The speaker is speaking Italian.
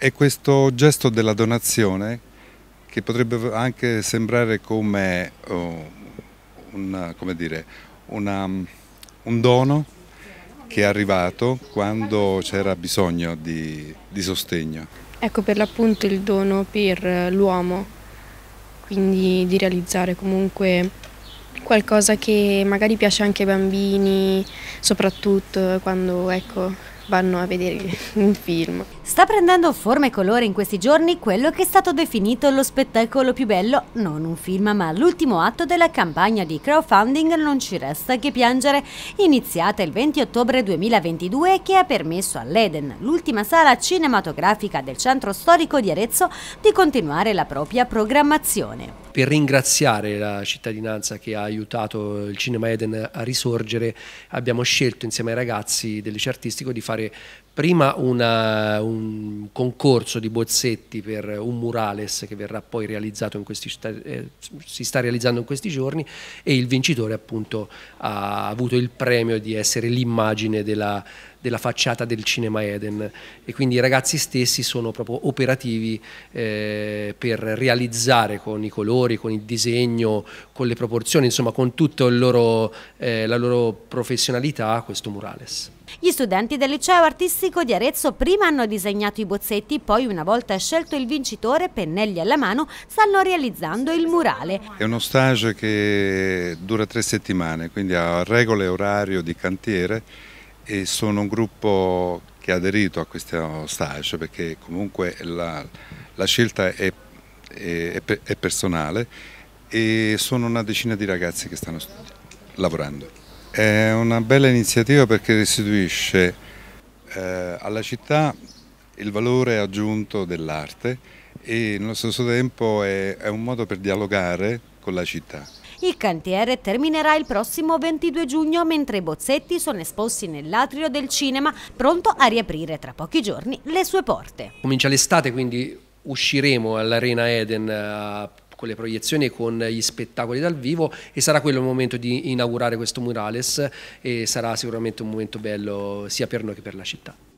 è questo gesto della donazione che potrebbe anche sembrare come, oh, una, come dire, una, un dono che è arrivato quando c'era bisogno di, di sostegno. Ecco per l'appunto il dono per l'uomo, quindi di realizzare comunque qualcosa che magari piace anche ai bambini, soprattutto quando ecco, vanno a vedere un film. Sta prendendo forma e colore in questi giorni quello che è stato definito lo spettacolo più bello, non un film ma l'ultimo atto della campagna di crowdfunding Non ci resta che piangere, iniziata il 20 ottobre 2022 che ha permesso all'Eden, l'ultima sala cinematografica del centro storico di Arezzo, di continuare la propria programmazione per ringraziare la cittadinanza che ha aiutato il Cinema Eden a risorgere abbiamo scelto insieme ai ragazzi del liceo artistico di fare prima una, un concorso di bozzetti per un murales che verrà poi realizzato questi, eh, si sta realizzando in questi giorni e il vincitore appunto ha avuto il premio di essere l'immagine della, della facciata del Cinema Eden e quindi i ragazzi stessi sono proprio operativi eh, per realizzare con i colori, con il disegno, con le proporzioni, insomma con tutta eh, la loro professionalità questo murales. Gli studenti del liceo artistico Olimpico di Arezzo prima hanno disegnato i bozzetti, poi una volta scelto il vincitore, pennelli alla mano, stanno realizzando il murale. È uno stage che dura tre settimane, quindi ha regole orario di cantiere e sono un gruppo che ha aderito a questo stage perché comunque la, la scelta è, è, è personale e sono una decina di ragazzi che stanno lavorando. È una bella iniziativa perché restituisce eh, alla città il valore aggiunto dell'arte e nello stesso tempo è, è un modo per dialogare con la città. Il cantiere terminerà il prossimo 22 giugno mentre i bozzetti sono esposti nell'atrio del cinema pronto a riaprire tra pochi giorni le sue porte. Comincia l'estate quindi usciremo all'Arena Eden eh, a con le proiezioni e con gli spettacoli dal vivo e sarà quello il momento di inaugurare questo murales e sarà sicuramente un momento bello sia per noi che per la città.